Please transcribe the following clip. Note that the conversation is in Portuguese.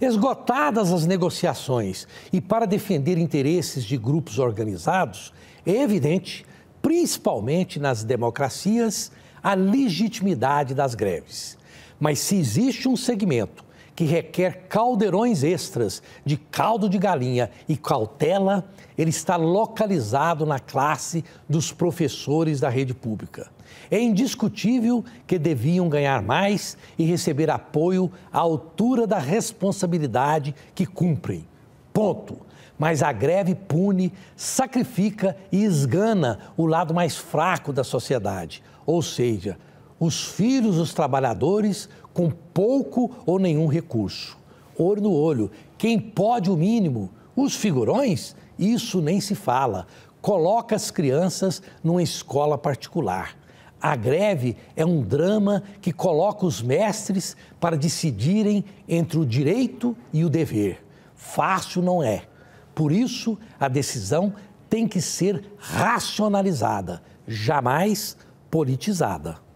Esgotadas as negociações e para defender interesses de grupos organizados, é evidente, principalmente nas democracias, a legitimidade das greves. Mas se existe um segmento que requer caldeirões extras de caldo de galinha e cautela, ele está localizado na classe dos professores da rede pública. É indiscutível que deviam ganhar mais e receber apoio à altura da responsabilidade que cumprem. Ponto. Mas a greve pune, sacrifica e esgana o lado mais fraco da sociedade, ou seja, os filhos dos trabalhadores com pouco ou nenhum recurso. Ouro no olho, quem pode o mínimo? Os figurões? Isso nem se fala. Coloca as crianças numa escola particular. A greve é um drama que coloca os mestres para decidirem entre o direito e o dever. Fácil não é. Por isso, a decisão tem que ser racionalizada, jamais politizada.